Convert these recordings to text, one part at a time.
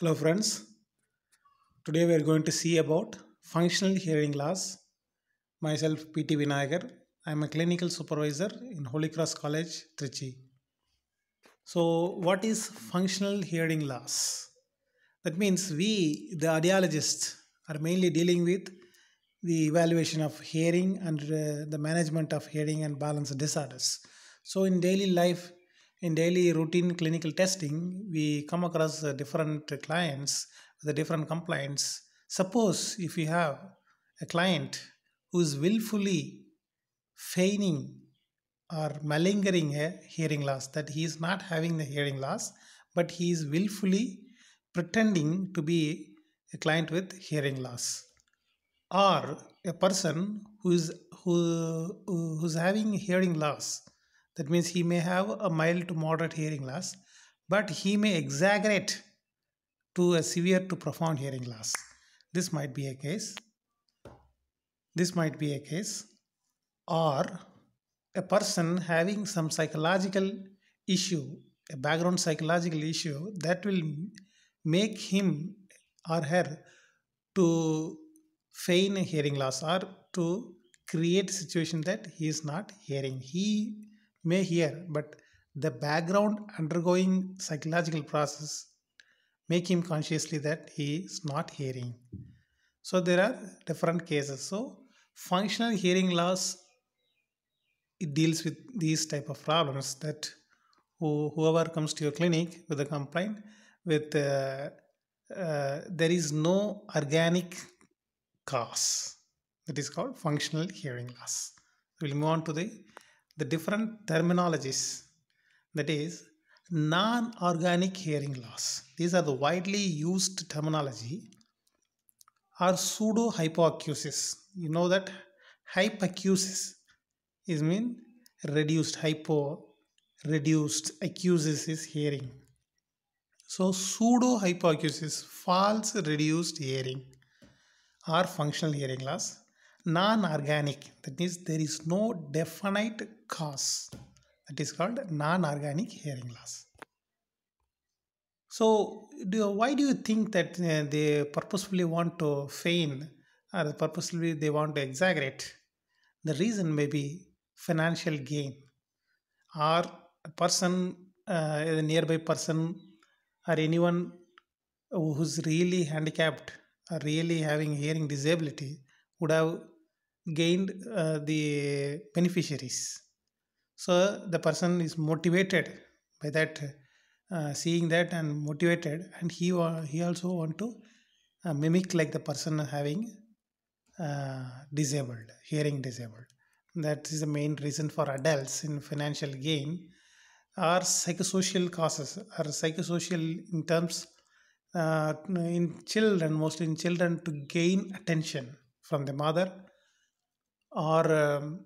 Hello friends, today we are going to see about functional hearing loss. Myself P.T. Vinayagar, I am a clinical supervisor in Holy Cross College, Trichy. So what is functional hearing loss? That means we, the audiologists, are mainly dealing with the evaluation of hearing and uh, the management of hearing and balance disorders. So in daily life, in daily routine clinical testing, we come across uh, different clients with different complaints. Suppose if you have a client who is willfully feigning or malingering a hearing loss, that he is not having the hearing loss, but he is willfully pretending to be a client with hearing loss or a person who's who who's having hearing loss that means he may have a mild to moderate hearing loss, but he may exaggerate to a severe to profound hearing loss. This might be a case. This might be a case. Or a person having some psychological issue, a background psychological issue that will make him or her to feign a hearing loss or to create a situation that he is not hearing. He may hear, but the background undergoing psychological process make him consciously that he is not hearing. So there are different cases. So functional hearing loss it deals with these type of problems that who, whoever comes to your clinic with a complaint with uh, uh, there is no organic cause that is called functional hearing loss. We'll move on to the the different terminologies that is non-organic hearing loss these are the widely used terminology are pseudo hypoacusis you know that hypoacusis is mean reduced hypo reduced accuses is hearing so pseudo hypoacusis false reduced hearing or functional hearing loss non-organic that means there is no definite cause that is called non-organic hearing loss so do, why do you think that uh, they purposefully want to feign or purposefully they want to exaggerate the reason may be financial gain or a person uh, a nearby person or anyone who's really handicapped or really having hearing disability would have gained uh, the beneficiaries. So the person is motivated by that, uh, seeing that and motivated, and he uh, he also want to uh, mimic like the person having uh, disabled, hearing disabled. That is the main reason for adults in financial gain are psychosocial causes or psychosocial in terms uh, in children, mostly in children to gain attention from the mother or um,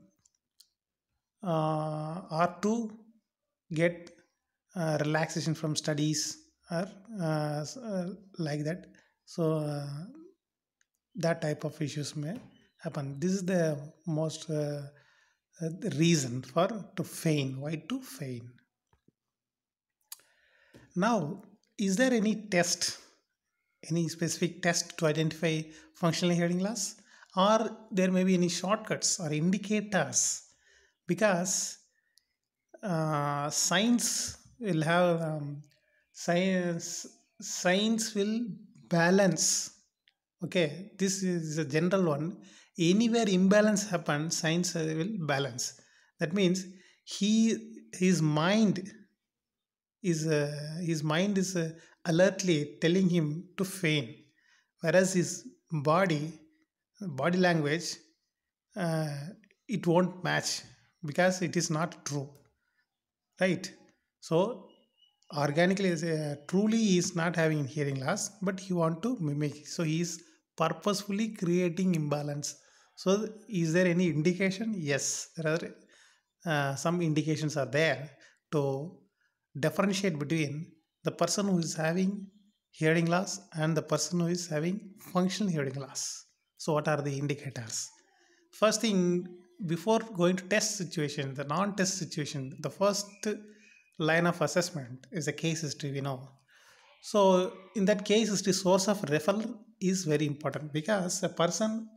uh, or to get uh, relaxation from studies or uh, uh like that so uh, that type of issues may happen this is the most uh, reason for to feign why to feign now is there any test any specific test to identify functional hearing loss or there may be any shortcuts or indicators because uh, science will have um, science science will balance okay this is a general one anywhere imbalance happens science will balance that means he his mind is uh, his mind is uh, alertly telling him to feign whereas his body body language uh, it won't match because it is not true right so organically uh, truly he is not having hearing loss but he want to mimic so he is purposefully creating imbalance so is there any indication yes there are uh, some indications are there to differentiate between the person who is having hearing loss and the person who is having functional hearing loss so what are the indicators? First thing, before going to test situation, the non-test situation, the first line of assessment is a case history we know. So in that case history, source of referral is very important because a person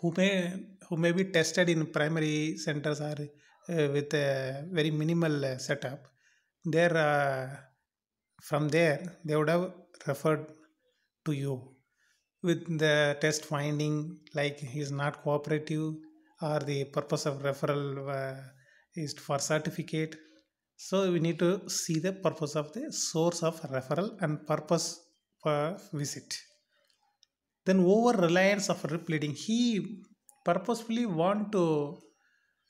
who may who may be tested in primary centers or uh, with a very minimal uh, setup, there uh, from there they would have referred to you with the test finding like he is not cooperative or the purpose of referral uh, is for certificate so we need to see the purpose of the source of referral and purpose for visit then over reliance of reading, he purposefully want to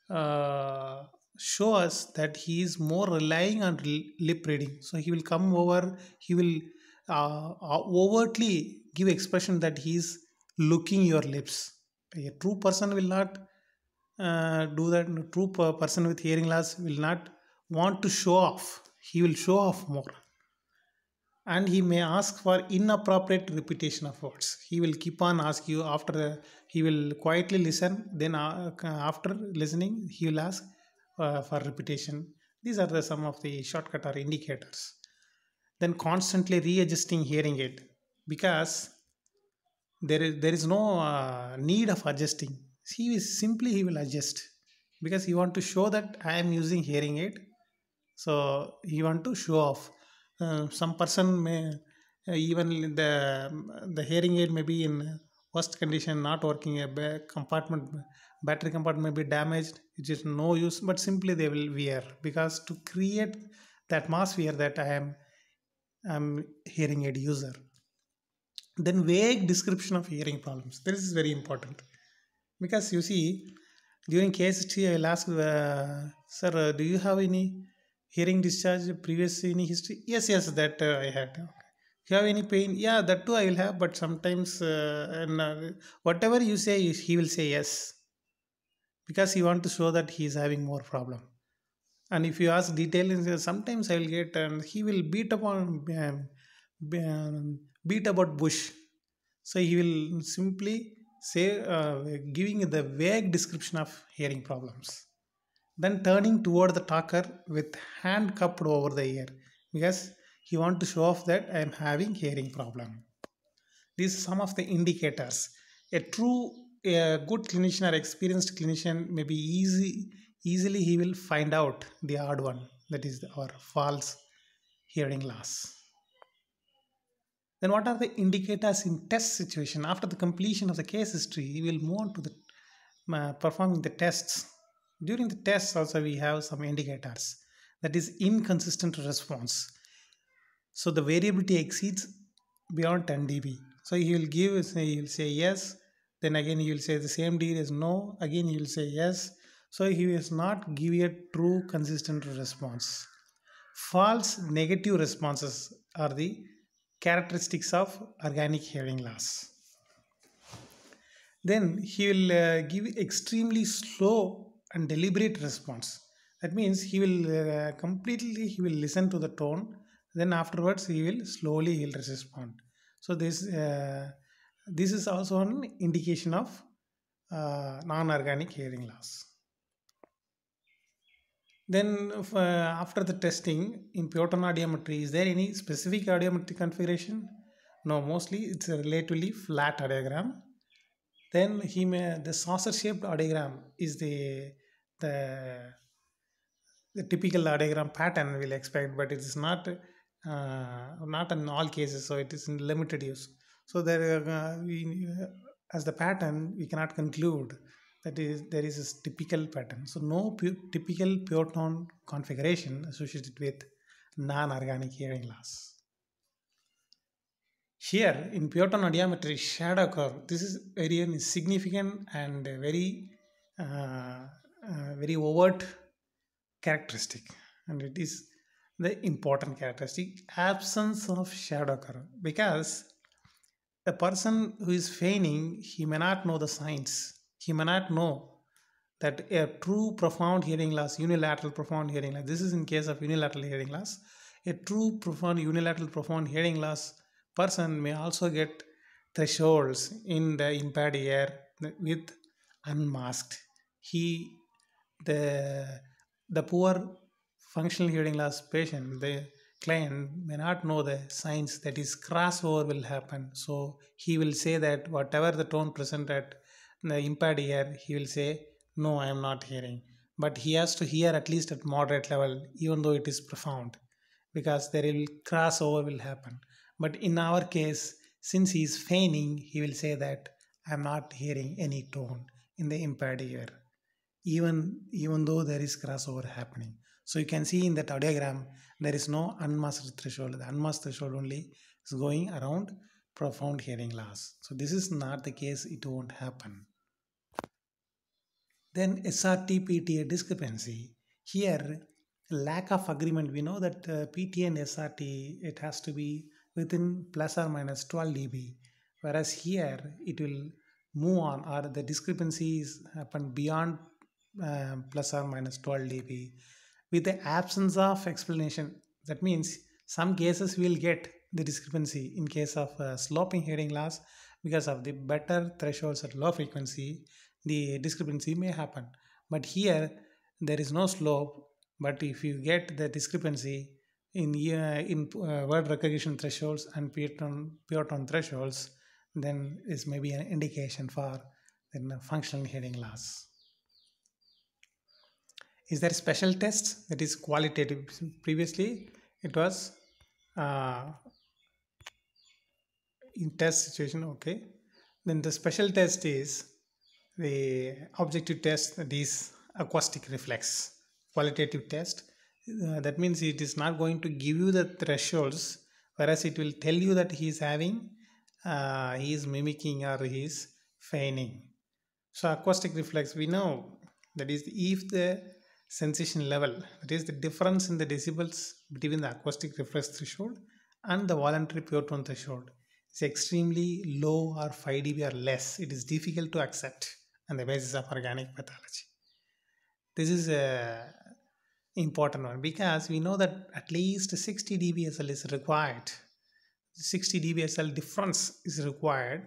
uh, show us that he is more relying on lip reading so he will come over he will uh, uh overtly give expression that he is looking your lips. A true person will not uh, do that. A true person with hearing loss will not want to show off. He will show off more. And he may ask for inappropriate repetition of words. He will keep on ask you after the, he will quietly listen. Then uh, after listening, he will ask uh, for repetition. These are the, some of the shortcut or indicators. Then constantly readjusting hearing aid because there is there is no uh, need of adjusting he is simply he will adjust because he want to show that i am using hearing aid so he want to show off uh, some person may uh, even the the hearing aid may be in worst condition not working a compartment battery compartment may be damaged It is no use but simply they will wear because to create the atmosphere that i am i'm hearing aid user then vague description of hearing problems this is very important because you see during case history i will ask uh, sir uh, do you have any hearing discharge previous in history yes yes that uh, i had okay. you have any pain yeah that too i will have but sometimes uh, and uh, whatever you say he will say yes because he want to show that he is having more problem and if you ask detail sometimes i will get and he will beat upon um, um beat about bush. So he will simply say uh, giving the vague description of hearing problems. Then turning toward the talker with hand cupped over the ear because he want to show off that I am having hearing problem. These are some of the indicators. A true a good clinician or experienced clinician may be easy easily he will find out the hard one that is our false hearing loss. Then what are the indicators in test situation? After the completion of the case history, we will move on to the uh, performing the tests. During the tests also we have some indicators that is inconsistent response. So the variability exceeds beyond 10 dB. So he will give, say he will say yes. Then again he will say the same deal is no. Again he will say yes. So he is not giving a true consistent response. False negative responses are the characteristics of organic hearing loss. Then he will uh, give extremely slow and deliberate response. That means he will uh, completely he will listen to the tone. Then afterwards he will slowly he'll respond. So this uh, this is also an indication of uh, non-organic hearing loss. Then if, uh, after the testing in Puritan audiometry, is there any specific audiometry configuration? No, mostly it's a relatively flat audiogram. Then he may, the saucer-shaped audiogram is the, the, the typical audiogram pattern we'll expect, but it is not uh, not in all cases, so it is in limited use. So there, uh, we, as the pattern, we cannot conclude that is there is this typical pattern. So no typical pure tone configuration associated with non-organic hearing loss. Here in pure tone audiometry shadow curve, this is very significant and very uh, uh, very overt characteristic, and it is the important characteristic absence of shadow curve because the person who is feigning he may not know the signs he may not know that a true profound hearing loss, unilateral profound hearing loss, this is in case of unilateral hearing loss, a true profound unilateral profound hearing loss person may also get thresholds in the impaired ear with unmasked. He, the, the poor functional hearing loss patient, the client may not know the signs that his crossover will happen. So he will say that whatever the tone presented the impaired ear, he will say, No, I am not hearing. But he has to hear at least at moderate level, even though it is profound, because there will crossover will happen. But in our case, since he is feigning, he will say that I am not hearing any tone in the impaired ear, even even though there is crossover happening. So you can see in that audiogram, there is no unmasked threshold. The unmasked threshold only is going around profound hearing loss. So this is not the case, it won't happen. Then SRT-PTA discrepancy. Here, lack of agreement. We know that uh, PTA and SRT, it has to be within plus or minus 12 dB. Whereas here, it will move on or the discrepancies happen beyond uh, plus or minus 12 dB. With the absence of explanation, that means some cases will get the discrepancy in case of uh, sloping hearing loss because of the better thresholds at low frequency the discrepancy may happen but here there is no slope but if you get the discrepancy in uh, in uh, word recognition thresholds and Pearton Pearton thresholds, then is maybe an indication for then functional hearing loss. Is there special test that is qualitative? Previously, it was uh, in test situation. Okay, then the special test is the objective test this acoustic reflex qualitative test uh, that means it is not going to give you the thresholds whereas it will tell you that he is having uh, he is mimicking or he is feigning so acoustic reflex we know that is if the sensation level that is the difference in the decibels between the acoustic reflex threshold and the voluntary pure tone threshold is extremely low or 5 dB or less it is difficult to accept on the basis of organic pathology. This is a uh, important one because we know that at least 60 dBSL is required. 60 dBSL difference is required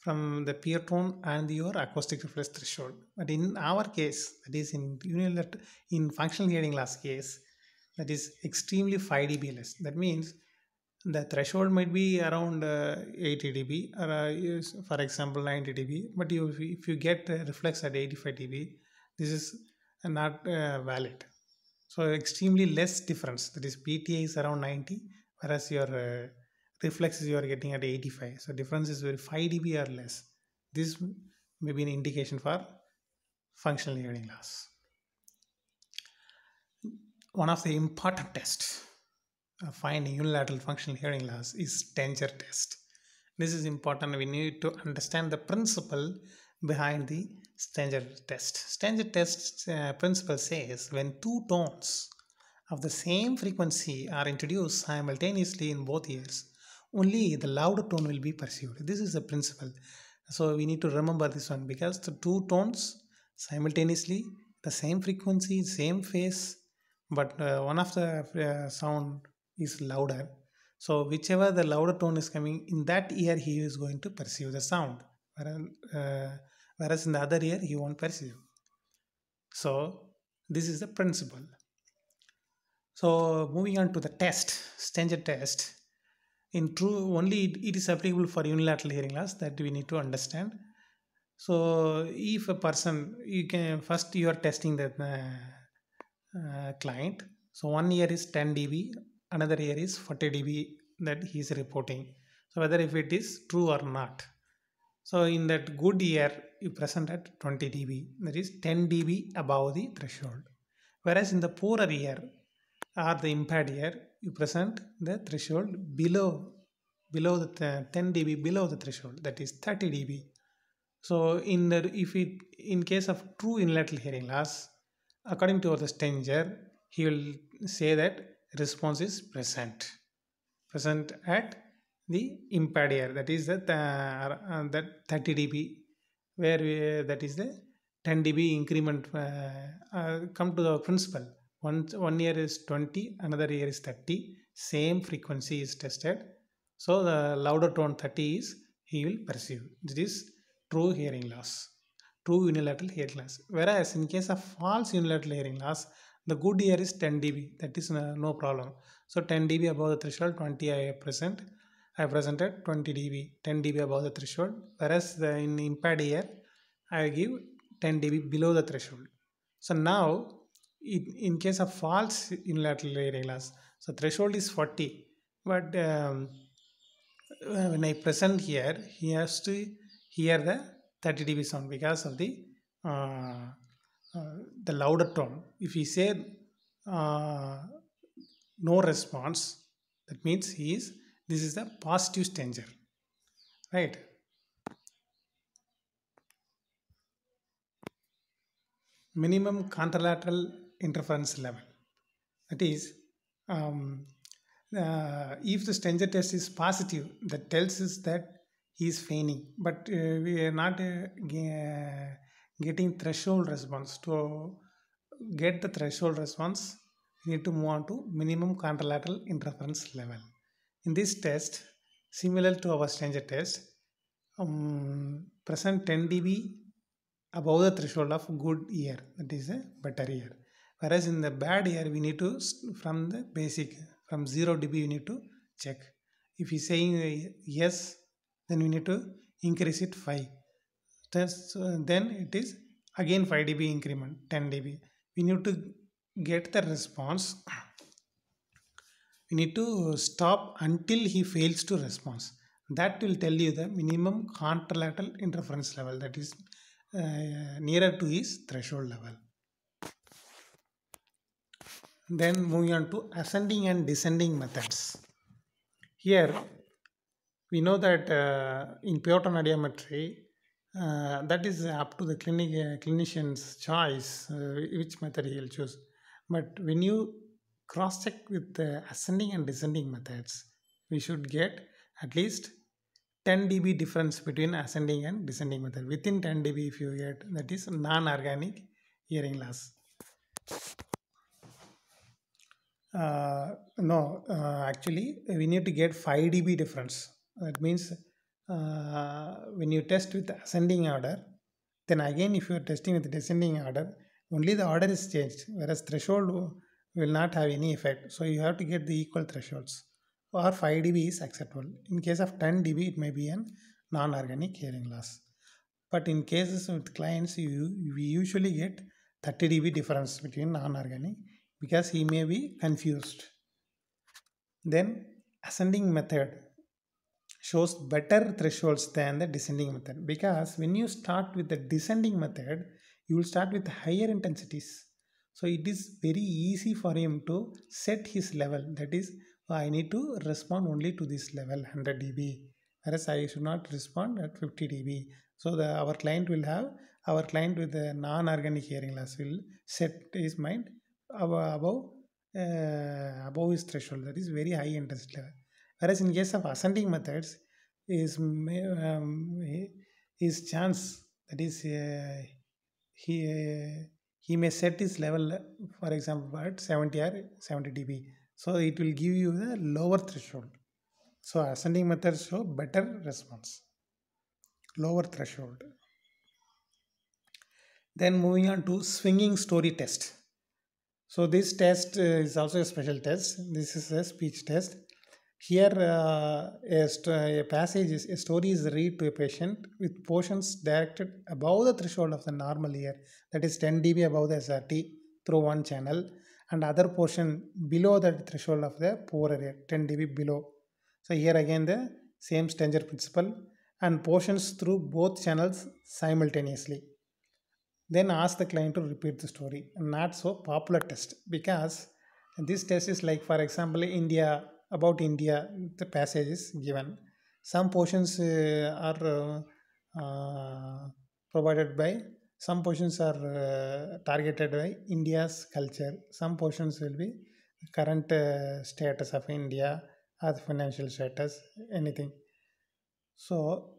from the peer tone and your acoustic reflex threshold. But in our case, that is in unilateral in functional hearing loss case, that is extremely 5 dB That means the threshold might be around uh, 80 dB or uh, for example 90 dB but you, if you get a reflex at 85 dB this is not uh, valid so extremely less difference that is PTA is around 90 whereas your uh, reflexes you are getting at 85 so difference is very 5 dB or less this may be an indication for functional hearing loss one of the important tests uh, finding unilateral functional hearing loss is danger test. This is important. We need to understand the principle behind the Stanger test. Stanger test uh, principle says when two tones of the same frequency are introduced simultaneously in both ears, only the louder tone will be perceived. This is the principle. So we need to remember this one because the two tones simultaneously, the same frequency, same phase, but uh, one of the uh, sound is louder. So whichever the louder tone is coming in that ear, he is going to perceive the sound. Whereas, uh, whereas in the other ear, he won't perceive. So this is the principle. So moving on to the test, Stenger test. In true, only it is applicable for unilateral hearing loss that we need to understand. So if a person, you can first you are testing the uh, uh client. So one ear is 10 dB, another here is 40 dB that he is reporting. So whether if it is true or not. So in that good year, you present at 20 dB, that is 10 dB above the threshold. Whereas in the poorer year or the impaired year, you present the threshold below below the 10 dB below the threshold, that is 30 dB. So in the if it in case of true unilateral hearing loss, according to the stranger, he will say that response is present present at the impaired ear. that is the uh, uh, that 30 dB where we, uh, that is the 10 dB increment uh, uh come to the principle one one year is 20 another year is 30 same frequency is tested so the louder tone 30 is he will perceive this is true hearing loss true unilateral hearing loss whereas in case of false unilateral hearing loss the good year is 10 dB. That is uh, no problem. So 10 dB above the threshold, 20 I present. I presented 20 dB, 10 dB above the threshold. Whereas the, uh, in impaired year, I give 10 dB below the threshold. So now, it, in case of false unilateral area glass, so threshold is 40. But um, uh, when I present here, he has to hear the 30 dB sound because of the uh, uh, the louder tone. If he say uh, no response, that means he is, this is the positive stanger, right? Minimum contralateral interference level. That is, um, uh, if the stranger test is positive, that tells us that he is feigning, but uh, we are not uh, uh getting threshold response. To get the threshold response, we need to move on to minimum contralateral interference level. In this test, similar to our stranger test, um, present 10 dB above the threshold of good year that is a better year whereas in the bad year we need to from the basic from 0 db we need to check if he's saying uh, yes then we need to increase it 5 uh, then it is again 5 dB increment, 10 dB. We need to get the response. We need to stop until he fails to respond. That will tell you the minimum contralateral interference level that is uh, nearer to his threshold level. Then moving on to ascending and descending methods. Here we know that uh, in pure ternary uh, that is up to the clinic uh, clinician's choice uh, which method he'll choose. But when you cross check with the ascending and descending methods, we should get at least 10 dB difference between ascending and descending method. Within 10 dB, if you get that is non organic hearing loss. Uh, no, uh, actually, we need to get 5 dB difference. That means uh, when you test with ascending order, then again if you are testing with descending order, only the order is changed, whereas threshold will not have any effect. So you have to get the equal thresholds or 5 dB is acceptable. In case of 10 dB, it may be a non-organic hearing loss. But in cases with clients, you we usually get 30 dB difference between non-organic because he may be confused. Then ascending method shows better thresholds than the descending method because when you start with the descending method you will start with higher intensities so it is very easy for him to set his level that is oh, I need to respond only to this level 100 dB whereas I should not respond at 50 dB so the our client will have our client with the non-organic hearing loss will set his mind above above, uh, above his threshold that is very high intensity level Whereas in case of ascending methods, his, um, his chance, that is, uh, he, uh, he may set his level, for example, at 70 or 70 dB. So it will give you a lower threshold. So ascending methods show better response, lower threshold. Then moving on to swinging story test. So this test uh, is also a special test. This is a speech test. Here, uh, a, st- a passage is a story is read to a patient with portions directed above the threshold of the normal ear, that is 10 dB above the SRT through one channel, and other portion below that threshold of the poorer ear, 10 dB below. So here again the same Stenger principle and portions through both channels simultaneously. Then ask the client to repeat the story. Not so popular test because this test is like for example India about India, the passage is given. Some portions uh, are uh, uh, provided by, some portions are targeted by India's culture, some portions will be current status of India as financial status, anything. So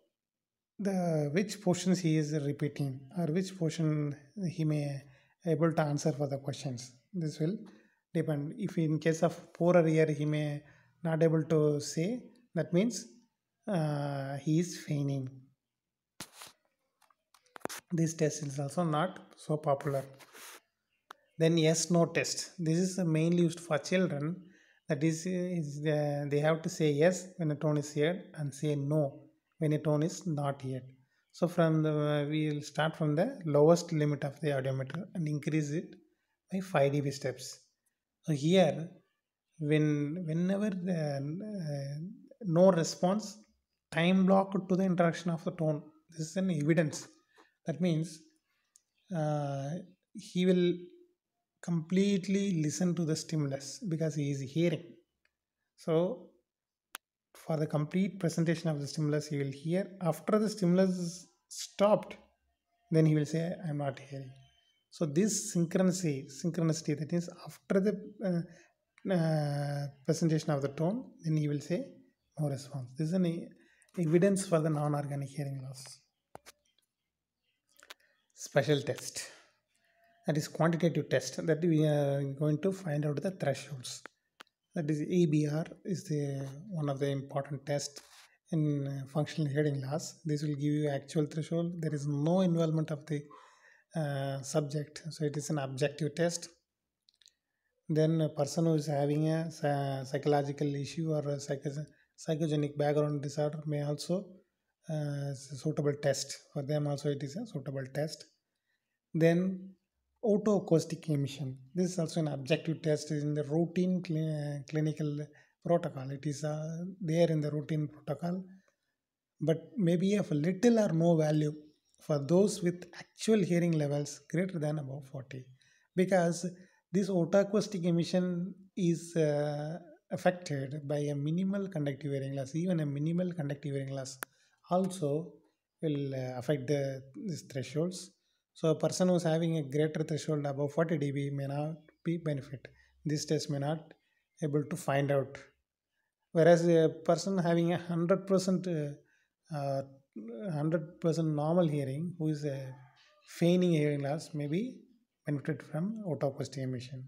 the which portions he is repeating or which portion he may able to answer for the questions this will depend if in case of poorer year he may not able to say that means uh, he is feigning this test is also not so popular then yes no test this is mainly used for children that is, is uh, they have to say yes when a tone is here and say no when a tone is not here so from the we will start from the lowest limit of the audiometer and increase it by 5 dB steps. So here when whenever uh, no response time block to the interaction of the tone this is an evidence that means uh, he will completely listen to the stimulus because he is hearing so for the complete presentation of the stimulus he will hear after the stimulus is stopped then he will say i'm not hearing so this synchronicity synchronicity that is after the uh, uh, presentation of the tone, then you will say no response. This is an evidence for the non-organic hearing loss. Special test. That is quantitative test that we are going to find out the thresholds. That is ABR is the one of the important tests in uh, functional hearing loss. This will give you actual threshold. There is no involvement of the uh, subject. So it is an objective test then a person who is having a psychological issue or a psychogenic background disorder may also uh, suitable test for them also it is a suitable test then autoacoustic emission this is also an objective test in the routine cl uh, clinical protocol it is uh, there in the routine protocol but maybe of little or no value for those with actual hearing levels greater than above 40 because this otacoustic emission is uh, affected by a minimal conductive wearing loss. Even a minimal conductive wearing loss also will uh, affect the these thresholds. So a person who's having a greater threshold above 40 dB may not be benefit. This test may not able to find out. Whereas a person having a 100% uh, uh, 100% normal hearing who is uh, feigning hearing loss may be converted from out emission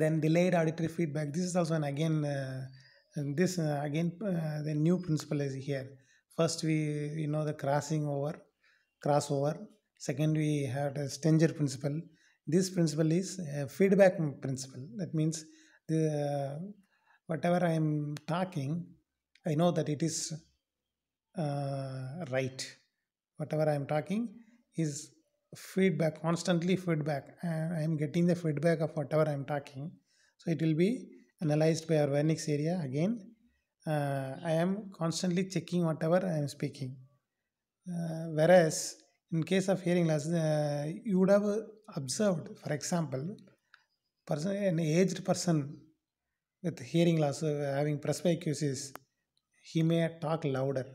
then delayed auditory feedback this is also an again uh, this uh, again uh, the new principle is here first we you know the crossing over crossover second we had a Stenger principle this principle is feedback principle that means the whatever i am talking i know that it is uh, right whatever i am talking is feedback constantly feedback and i am getting the feedback of whatever i am talking so it will be analyzed by our vernix area again uh, i am constantly checking whatever i am speaking uh, whereas in case of hearing loss uh, you would have observed for example person an aged person with hearing loss uh, having presbycusis he may talk louder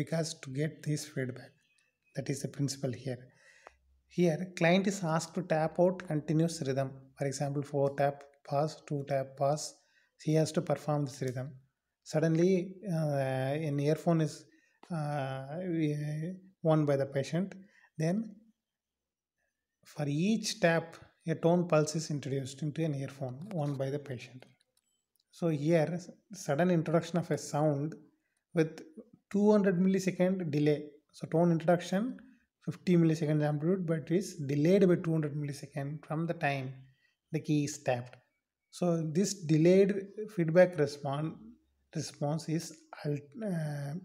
because to get this feedback that is the principle here here, client is asked to tap out continuous rhythm. For example, 4 tap pass, 2 tap pass. He has to perform this rhythm. Suddenly, uh, an earphone is uh, worn by the patient. Then, for each tap, a tone pulse is introduced into an earphone worn by the patient. So here, sudden introduction of a sound with 200 millisecond delay. So tone introduction 50 milliseconds amplitude but is delayed by 200 milliseconds from the time the key is tapped. So this delayed feedback response response is uh,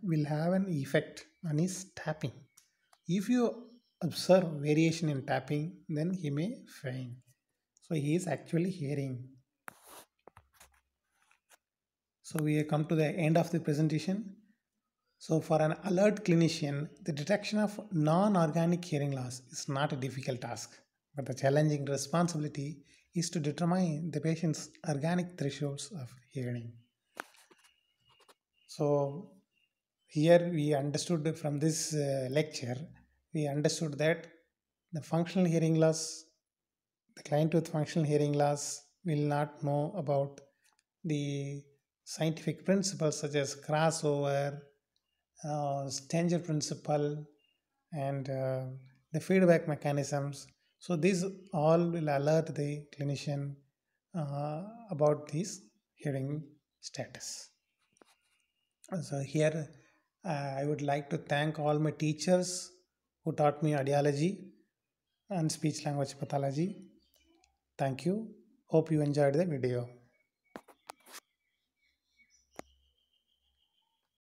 will have an effect on his tapping. If you observe variation in tapping, then he may faint. So he is actually hearing. So we have come to the end of the presentation. So for an alert clinician, the detection of non-organic hearing loss is not a difficult task, but the challenging responsibility is to determine the patient's organic thresholds of hearing. So here we understood from this uh, lecture, we understood that the functional hearing loss, the client with functional hearing loss will not know about the scientific principles such as crossover, uh, Stanger principle, and uh, the feedback mechanisms. So these all will alert the clinician uh, about this hearing status. So here uh, I would like to thank all my teachers who taught me audiology and speech language pathology. Thank you. Hope you enjoyed the video.